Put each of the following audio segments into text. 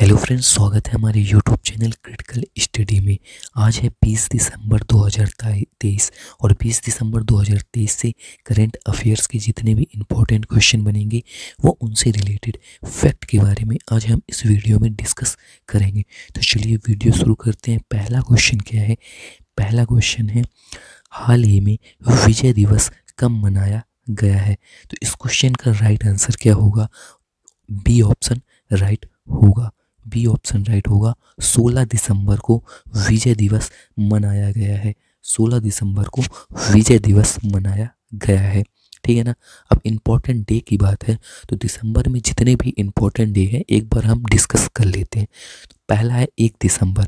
hello friends स्वागत है हमारे यूट्यूब चैनल क्रिटिकल स्टडी में आज है 20 दिसंबर 2023 और 20 दिसंबर 2023 से करंट अफेयर्स के जितने भी इम्पोर्टेंट क्वेश्चन बनेंगे वो उनसे रिलेटेड फैक्ट के बारे में आज हम इस वीडियो में डिस्कस करेंगे तो चलिए वीडियो शुरू करते हैं पहला क्वेश्चन क्या है पहला क्वेश्चन है हाल ही में विजय दिवस कब मनाया गया है तो इस क्वेश्चन का राइट आंसर क्या होगा बी ऑप्शन राइट होगा बी ऑप्शन राइट होगा 16 दिसंबर को विजय दिवस मनाया गया है 16 दिसंबर को विजय दिवस मनाया गया है ठीक है ना अब इम्पॉर्टेंट डे की बात है तो दिसंबर में जितने भी इम्पोर्टेंट डे हैं एक बार हम डिस्कस कर लेते हैं तो पहला है एक दिसंबर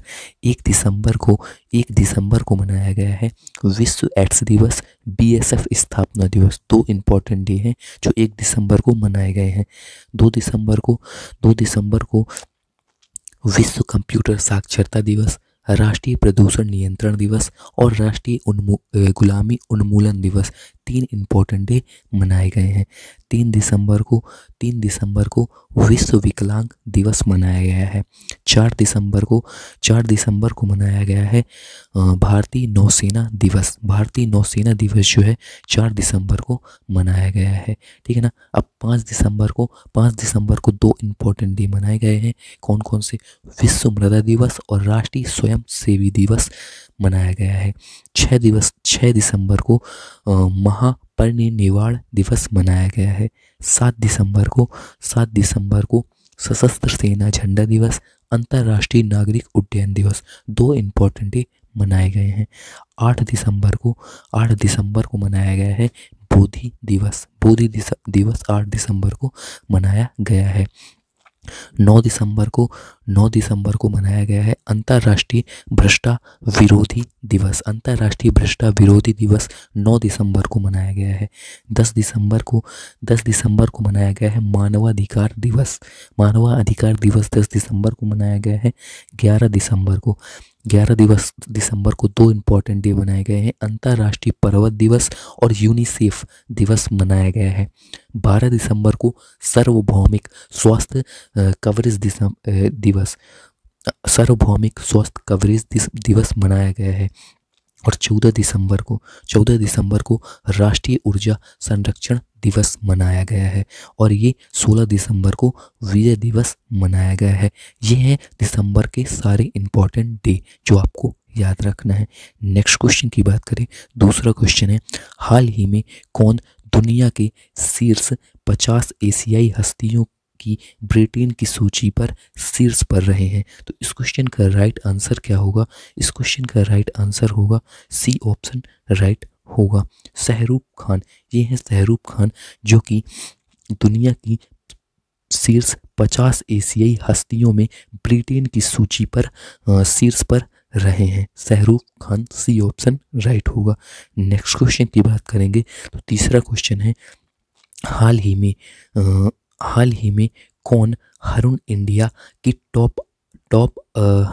एक दिसंबर को एक दिसंबर को मनाया गया है विश्व एड्स दिवस बीएसएफ स्थापना दिवस दो इम्पॉर्टेंट डे हैं जो एक दिसंबर को मनाए गए हैं दो दिसंबर को दो दिसंबर को विश्व कंप्यूटर साक्षरता दिवस राष्ट्रीय प्रदूषण नियंत्रण दिवस और राष्ट्रीय गुलामी उन्मूलन दिवस तीन इम्पोर्टेंट डे मनाए गए हैं तीन दिसंबर को तीन दिसंबर को विश्व विकलांग दिवस मनाया गया है चार दिसंबर को चार दिसंबर को मनाया गया है भारतीय नौसेना दिवस भारतीय नौसेना दिवस जो है चार दिसंबर को मनाया गया है ठीक है ना अब पाँच दिसंबर को पाँच दिसंबर को दो इम्पोर्टेंट डे मनाए गए हैं कौन कौन से विश्व मृदा दिवस और राष्ट्रीय स्वयं सेवी दिवस मनाया गया है छः दिवस छः दिसंबर को महा पर्णे निवाड़ दिवस मनाया गया है सात दिसंबर को सात दिसंबर को सशस्त्र सेना झंडा दिवस अंतर्राष्ट्रीय नागरिक उड्डयन दिवस दो इम्पोर्टेंट डे मनाए गए हैं आठ दिसंबर को आठ दिसंबर को मनाया गया है बोधि दिवस बोधि दिवस आठ दिसंबर को मनाया गया है नौ दिसंबर को नौ दिसंबर को मनाया गया है अंतर्राष्ट्रीय भ्रष्टा विरोधी दिवस अंतर्राष्ट्रीय भ्रष्टा विरोधी दिवस नौ दिसंबर को मनाया गया है दस दिसंबर को दस दिसंबर को मनाया गया है मानवाधिकार दिवस मानवाधिकार दिवस दस दिसंबर को मनाया गया है ग्यारह दिसंबर को 11 दिवस दिसंबर को दो इम्पॉर्टेंट डे बनाए गए हैं अंतर्राष्ट्रीय पर्वत दिवस और यूनिसेफ दिवस मनाया गया है 12 दिसंबर को सर्वभौमिक स्वास्थ्य कवरेज दिवस सार्वभौमिक स्वास्थ्य कवरेज दिवस मनाया गया है और 14 दिसंबर को 14 दिसंबर को राष्ट्रीय ऊर्जा संरक्षण दिवस मनाया गया है और ये 16 दिसंबर को विजय दिवस मनाया गया है ये हैं दिसंबर के सारे इम्पॉर्टेंट डे जो आपको याद रखना है नेक्स्ट क्वेश्चन की बात करें दूसरा क्वेश्चन है हाल ही में कौन दुनिया के शीर्ष 50 एशियाई हस्तियों कि ब्रिटेन की सूची पर शीर्ष पर रहे हैं तो इस क्वेश्चन का राइट आंसर क्या होगा इस क्वेश्चन का राइट आंसर होगा सी ऑप्शन राइट होगा शहरूख खान ये हैं शहरूख खान जो कि दुनिया की शीर्ष पचास एशियाई हस्तियों में ब्रिटेन की सूची पर शीर्ष पर रहे हैं Shahrukh Khan C option right होगा नेक्स्ट क्वेश्चन की बात करेंगे तो तीसरा क्वेश्चन है हाल ही में हाल ही में कौन हरुण इंडिया की top top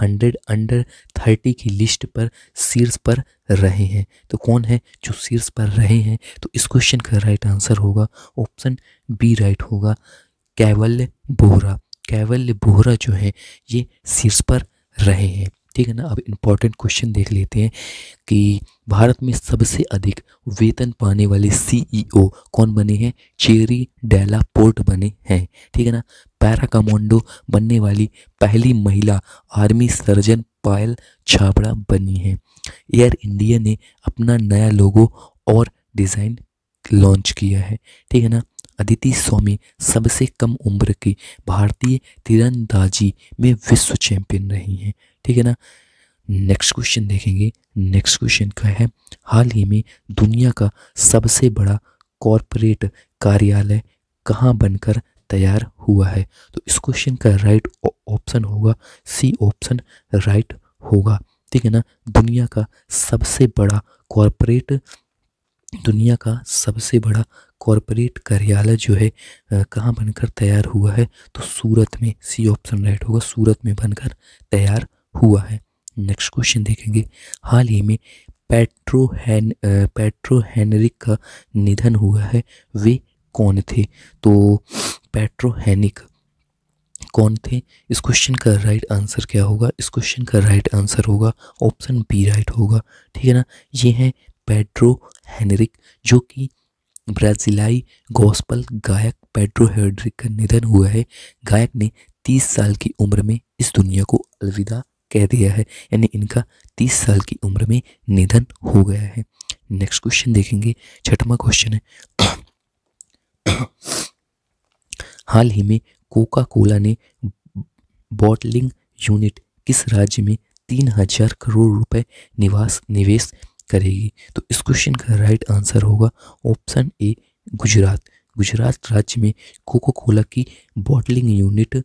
hundred under thirty की लिस्ट पर शीर्ष पर रहे हैं तो कौन है जो शीर्ष पर रहे हैं तो इस क्वेश्चन का राइट आंसर होगा ऑप्शन बी राइट होगा कैवल्य बोहरा कैवल्य बोहरा जो है ये शीर्ष पर रहे हैं ठीक है ना अब इम्पॉर्टेंट क्वेश्चन देख लेते हैं कि भारत में सबसे अधिक वेतन पाने वाले सीईओ e कौन बने हैं चेरी डेला पोर्ट बने हैं ठीक है ना कमांडो बनने वाली पहली महिला आर्मी सर्जन पायल छाबड़ा बनी है एयर इंडिया ने अपना नया लोगो और डिज़ाइन लॉन्च किया है ठीक है ना अदिति स्वामी सबसे कम उम्र की भारतीय तीरंदाजी में विश्व चैंपियन रही हैं ठीक है ना नेक्स्ट क्वेश्चन देखेंगे नेक्स्ट क्वेश्चन का है हाल ही में दुनिया का सबसे बड़ा कॉरपोरेट कार्यालय कहाँ बनकर तैयार हुआ है तो इस क्वेश्चन का राइट ऑप्शन होगा सी ऑप्शन राइट होगा ठीक है ना दुनिया का सबसे बड़ा कॉरपोरेट दुनिया का सबसे बड़ा कॉरपोरेट कार्यालय जो है कहाँ बनकर तैयार हुआ है तो सूरत में सी ऑप्शन राइट होगा सूरत में बनकर तैयार हुआ है नेक्स्ट क्वेश्चन देखेंगे हाल ही में पेट्रो हैन पेट्रो हैनरिक का निधन हुआ है वे कौन थे तो पेट्रो हैनिक कौन थे इस क्वेश्चन का राइट आंसर क्या होगा इस क्वेश्चन का राइट आंसर होगा ऑप्शन बी राइट होगा ठीक है ना ये हैं पेट्रो हेनरिक जो कि ब्राज़ीलाई गॉस्पल गायक पेड्रो हेड्रिक का निधन हुआ है गायक ने 30 साल की उम्र में इस दुनिया को अलविदा कह दिया है यानी इनका 30 साल की उम्र में निधन हो गया है नेक्स्ट क्वेश्चन देखेंगे छठवां क्वेश्चन है हाल ही में कोका कोला ने बॉटलिंग यूनिट किस राज्य में तीन हजार करोड़ रुपए निवास निवेश करेगी तो इस क्वेश्चन का राइट आंसर होगा ऑप्शन ए गुजरात गुजरात राज्य में कोको कोला की बॉटलिंग यूनिट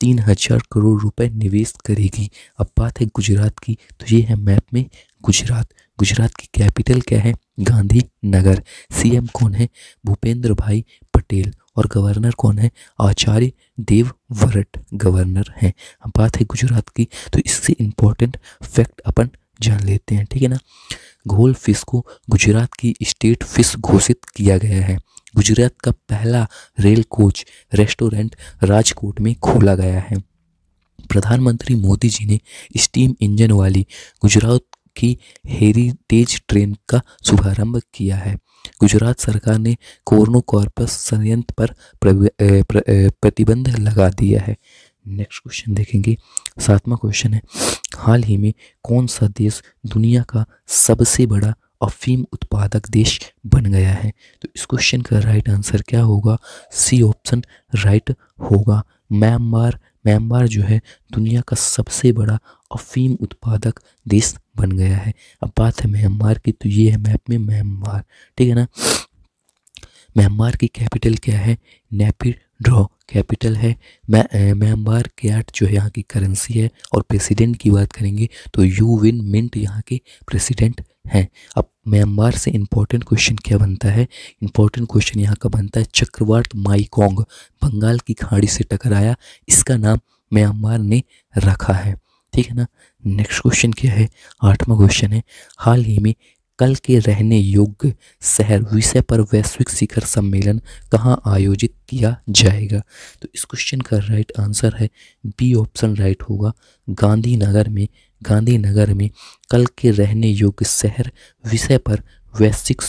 तीन हजार करोड़ रुपए निवेश करेगी अब बात है गुजरात की तो ये है मैप में गुजरात गुजरात की कैपिटल क्या है गांधी नगर सीएम कौन है भूपेंद्र भाई पटेल और गवर्नर कौन है आचार्य देव वरट गवर्नर हैं अब बात है गुजरात की तो इससे इम्पोर्टेंट फैक्ट अपन जान लेते हैं ठीक है ना घोल फिश को गुजरात की स्टेट फिश घोषित किया गया है गुजरात का पहला रेल कोच रेस्टोरेंट राजकोट में खोला गया है प्रधानमंत्री मोदी जी ने स्टीम इंजन वाली गुजरात की हेरिटेज ट्रेन का शुभारंभ किया है गुजरात सरकार ने कोर्नो कॉर्पस संयंत्र पर प्रतिबंध लगा दिया है नेक्स्ट क्वेश्चन देखेंगे सातवां क्वेश्चन है हाल ही में कौन सा देश दुनिया का सबसे बड़ा अफीम उत्पादक देश बन गया है तो इस क्वेश्चन का राइट आंसर क्या होगा सी ऑप्शन राइट होगा म्यांमार म्यांमार जो है दुनिया का सबसे बड़ा अफीम उत्पादक देश बन गया है अब बात है म्यांमार की तो ये है मैप में म्यांमार ठीक है ना म्यांमार की कैपिटल क्या है नेपिड्रॉ कैपिटल है म्यांमार क्याट जो है यहाँ की करेंसी है और प्रेसिडेंट की बात करेंगे तो यू विन मिंट यहाँ के प्रेसिडेंट हैं अब म्यांमार से इम्पोर्टेंट क्वेश्चन क्या बनता है इम्पोर्टेंट क्वेश्चन यहाँ का बनता है चक्रवात माईकोंग बंगाल की खाड़ी से टकराया इसका नाम म्यांमार ने रखा है ठीक है ना नेक्स्ट क्वेश्चन क्या है आठवां क्वेश्चन है हाल ही में कल के रहने योग्य शहर विषय पर वैश्विक शिखर सम्मेलन कहाँ आयोजित किया जाएगा तो इस क्वेश्चन का राइट आंसर है बी ऑप्शन राइट होगा गांधीनगर में गांधीनगर में कल के रहने योग्य शहर विषय पर वैश्विक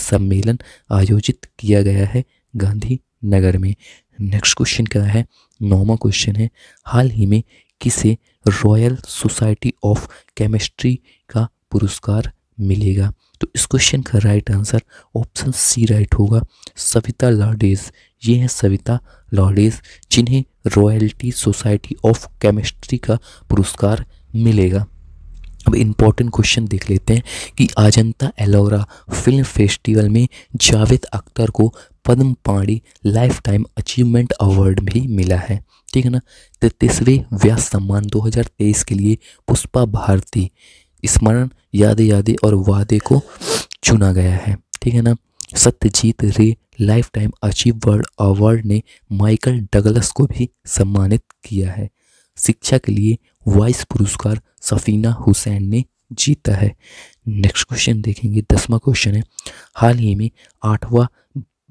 सम्मेलन आयोजित किया गया है गांधीनगर में नेक्स्ट क्वेश्चन क्या है नौवा क्वेश्चन है हाल ही में किसे रॉयल सोसाइटी ऑफ केमिस्ट्री का पुरस्कार मिलेगा तो इस क्वेश्चन का right answer option C right होगा सविता लॉडेज ये हैं सविता लॉडेज जिन्हें रॉयल्टी सोसाइटी ऑफ केमिस्ट्री का पुरस्कार मिलेगा अब इम्पॉर्टेंट क्वेश्चन देख लेते हैं कि अजंता एलोरा फिल्म फेस्टिवल में जावेद अख्तर को पद्म पाणी लाइफ टाइम अचीवमेंट अवार्ड भी मिला है ठीक है ना तीसरे व्यास सम्मान 2023 के लिए पुष्पा भारती स्मरण याद यादे और वादे को चुना गया है ठीक है ना Satyajit Ray lifetime achievement award ने माइकल डगलस को भी सम्मानित किया है शिक्षा के लिए वाइस पुरस्कार सफीना हुसैन ने जीता है नेक्स्ट क्वेश्चन देखेंगे दसवा क्वेश्चन है हाल ही में आठवां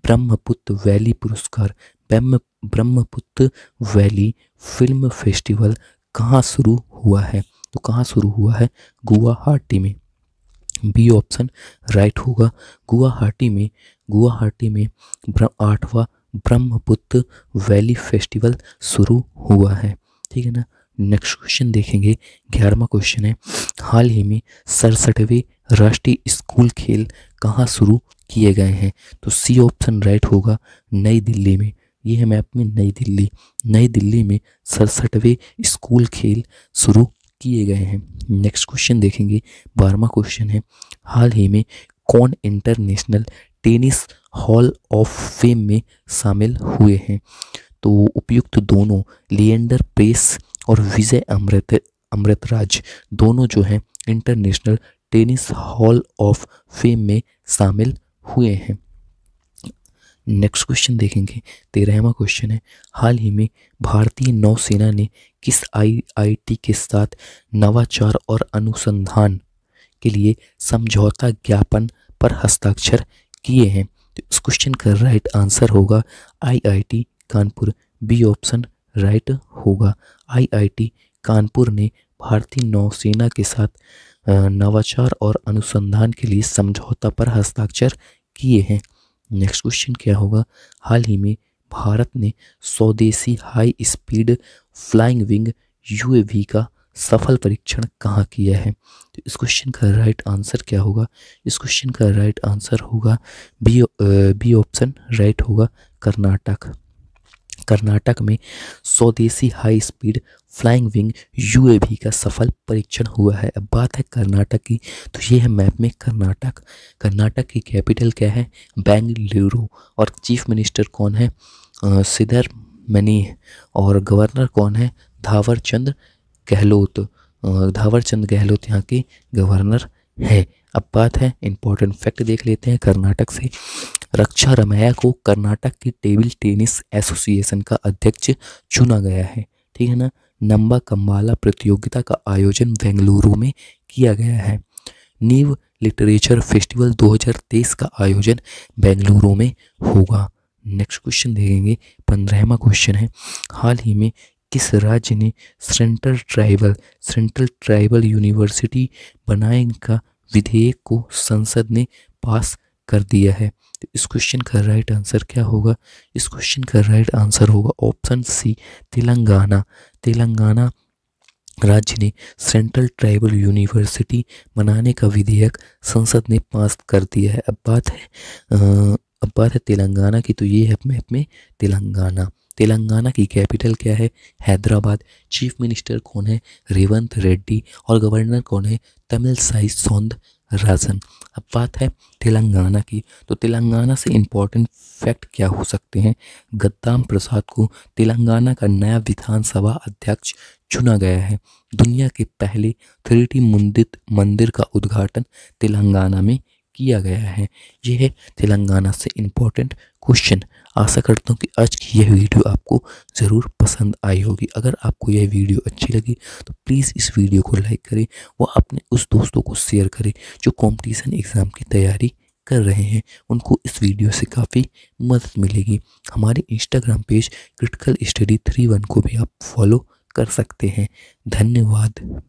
ब्रह्मपुत्र वैली पुरस्कार ब्रह्म ब्रह्मपुत्र वैली फिल्म फेस्टिवल कहाँ शुरू हुआ है तो कहाँ शुरू हुआ है गुवाहाटी में बी ऑप्शन राइट होगा गुवाहाटी में गुवाहाटी में आठवां ब्रह्मपुत्र वैली फेस्टिवल शुरू हुआ है ठीक है ना नेक्स्ट क्वेश्चन देखेंगे ग्यारहवा क्वेश्चन है हाल ही में सड़सठवें राष्ट्रीय स्कूल खेल कहाँ शुरू किए गए हैं तो सी ऑप्शन राइट होगा नई दिल्ली में ये है मैप में नई दिल्ली नई दिल्ली में सड़सठवें स्कूल खेल शुरू किए गए हैं नेक्स्ट क्वेश्चन देखेंगे बारहवा क्वेश्चन है हाल ही में कौन international tennis hall of fame में शामिल हुए हैं तो उपयुक्त दोनों लिएंडर पेस और विजय अमृत अमृतराज दोनों जो हैं international tennis hall of fame में शामिल हुए हैं नेक्स्ट क्वेश्चन देखेंगे तेरहवा क्वेश्चन है हाल ही में भारतीय नौसेना ने किस आईआईटी के साथ नवाचार और अनुसंधान के लिए समझौता ज्ञापन पर हस्ताक्षर किए हैं तो इस क्वेश्चन का राइट आंसर होगा IIT Kanpur B option right होगा आईआईटी कानपुर ने भारतीय नौसेना के साथ नवाचार और अनुसंधान के लिए समझौता पर हस्ताक्षर किए हैं नेक्स्ट क्वेश्चन क्या होगा हाल ही में भारत ने स्वदेशी high speed flying wing UAV का सफल परीक्षण कहाँ किया है तो इस क्वेश्चन का राइट आंसर क्या होगा इस क्वेश्चन का राइट आंसर होगा बी बी ऑप्शन राइट होगा कर्नाटक कर्नाटक में स्वदेशी high speed flying wing UAV का सफल परीक्षण हुआ है अब बात है कर्नाटक की तो ये है मैप में कर्नाटक कर्नाटक की कैपिटल क्या है बेंगलुरु और चीफ मिनिस्टर कौन है सिधर मनी और गवर्नर कौन है धावर चंद गहलोत धावर चंद गहलोत यहाँ के गवर्नर है अब बात है इम्पोर्टेंट फैक्ट देख लेते हैं कर्नाटक से रक्षा रमैया को कर्नाटक की टेबल टेनिस एसोसिएशन का अध्यक्ष चुना गया है ठीक है ना नंबा कम्बाला प्रतियोगिता का आयोजन बेंगलुरु में किया गया है नीव लिटरेचर फेस्टिवल 2023 का आयोजन बेंगलुरु में होगा नेक्स्ट क्वेश्चन देखेंगे पंद्रहवा क्वेश्चन है हाल ही में किस राज्य ने central tribal central tribal university बनाए का विधेयक को संसद ने पास कर दिया है तो इस क्वेश्चन का राइट आंसर क्या होगा इस क्वेश्चन का राइट आंसर होगा ऑप्शन सी तेलंगाना तेलंगाना राज्य ने सेंट्रल ट्राइबल यूनिवर्सिटी बनाने का विधेयक संसद ने पास कर दिया है अब बात है अब बात है तेलंगाना की तो ये है मैप में तेलंगाना तेलंगाना की कैपिटल क्या है हैदराबाद चीफ मिनिस्टर कौन है रेवंत रेड्डी और गवर्नर कौन है तमिल साई सौंद राजन अब बात है तेलंगाना की तो तेलंगाना से इम्पॉर्टेंट फैक्ट क्या हो सकते हैं गद्दाम प्रसाद को तेलंगाना का नया विधानसभा अध्यक्ष चुना गया है दुनिया के पहले थ्री मुंदित मंदिर का उद्घाटन तेलंगाना में किया गया है यह है तेलंगाना से इम्पोर्टेंट क्वेश्चन आशा करता हूँ कि आज की यह वीडियो आपको ज़रूर पसंद आई होगी अगर आपको यह वीडियो अच्छी लगी तो प्लीज़ इस वीडियो को लाइक करें व अपने उस दोस्तों को शेयर करें जो कॉम्पिटिशन एग्ज़ाम की तैयारी कर रहे हैं उनको इस वीडियो से काफ़ी मदद मिलेगी हमारे Instagram page critical study three one को भी आप फॉलो कर सकते हैं धन्यवाद